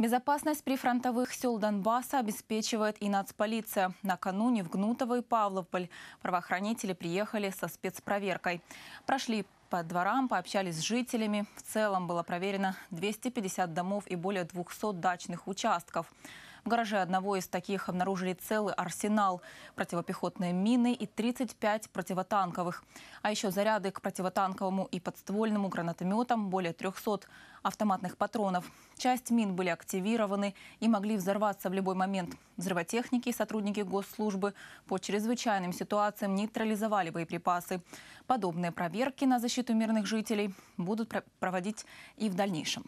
Безопасность прифронтовых сел Донбасса обеспечивает и нацполиция. Накануне в Гнутово и Павловполь правоохранители приехали со спецпроверкой. Прошли по дворам, пообщались с жителями. В целом было проверено 250 домов и более 200 дачных участков. В гараже одного из таких обнаружили целый арсенал, противопехотные мины и 35 противотанковых. А еще заряды к противотанковому и подствольному гранатометам более 300 автоматных патронов. Часть мин были активированы и могли взорваться в любой момент. Взрывотехники и сотрудники госслужбы по чрезвычайным ситуациям нейтрализовали боеприпасы. Подобные проверки на защиту мирных жителей будут проводить и в дальнейшем.